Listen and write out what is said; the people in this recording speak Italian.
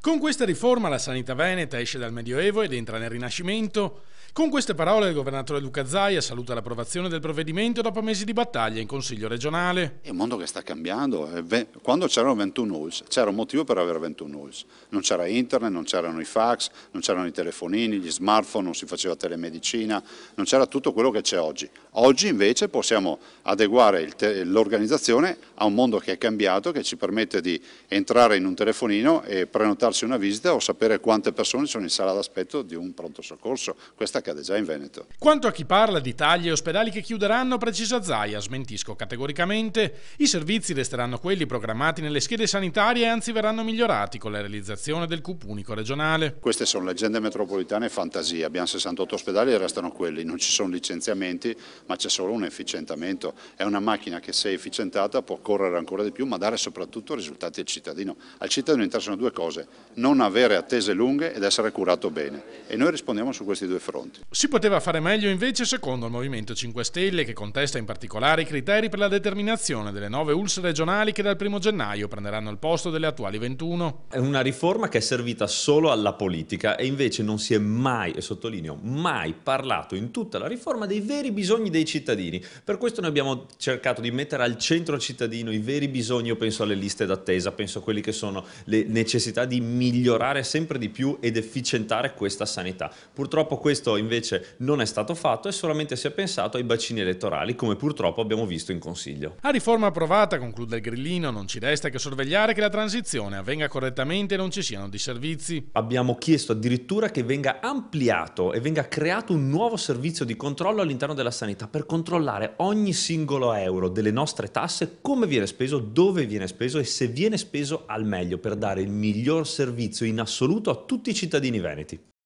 Con questa riforma la sanità veneta esce dal Medioevo ed entra nel Rinascimento. Con queste parole il governatore Luca Zaia saluta l'approvazione del provvedimento dopo mesi di battaglia in Consiglio regionale. È un mondo che sta cambiando. Eh, quando c'erano 21 nulls, c'era un motivo per avere 21 nulls. Non c'era internet, non c'erano i fax, non c'erano i telefonini, gli smartphone, non si faceva telemedicina, non c'era tutto quello che c'è oggi. Oggi invece possiamo adeguare l'organizzazione a un mondo che è cambiato, che ci permette di entrare in un telefonino e prenotare portarsi una visita o sapere quante persone sono in sala d'aspetto di un pronto soccorso. Questa accade già in Veneto. Quanto a chi parla di tagli e ospedali che chiuderanno, precisa Zaia, smentisco categoricamente, i servizi resteranno quelli programmati nelle schede sanitarie e anzi verranno migliorati con la realizzazione del CUP unico regionale. Queste sono leggende metropolitane e fantasie, abbiamo 68 ospedali e restano quelli, non ci sono licenziamenti ma c'è solo un efficientamento, è una macchina che se efficientata può correre ancora di più ma dare soprattutto risultati al cittadino. Al cittadino interessano due cose, non avere attese lunghe ed essere curato bene. E noi rispondiamo su questi due fronti. Si poteva fare meglio invece secondo il Movimento 5 Stelle che contesta in particolare i criteri per la determinazione delle nove ULS regionali che dal 1 gennaio prenderanno il posto delle attuali 21. È una riforma che è servita solo alla politica e invece non si è mai, e sottolineo, mai parlato in tutta la riforma dei veri bisogni dei cittadini. Per questo noi abbiamo cercato di mettere al centro cittadino i veri bisogni, io penso alle liste d'attesa, penso a quelle che sono le necessità di migliorare sempre di più ed efficientare questa sanità. Purtroppo questo invece non è stato fatto e solamente si è pensato ai bacini elettorali, come purtroppo abbiamo visto in Consiglio. A riforma approvata, conclude il grillino, non ci resta che sorvegliare che la transizione avvenga correttamente e non ci siano disservizi. Abbiamo chiesto addirittura che venga ampliato e venga creato un nuovo servizio di controllo all'interno della sanità per controllare ogni singolo euro delle nostre tasse, come viene speso, dove viene speso e se viene speso al meglio per dare il miglior servizio servizio in assoluto a tutti i cittadini veneti.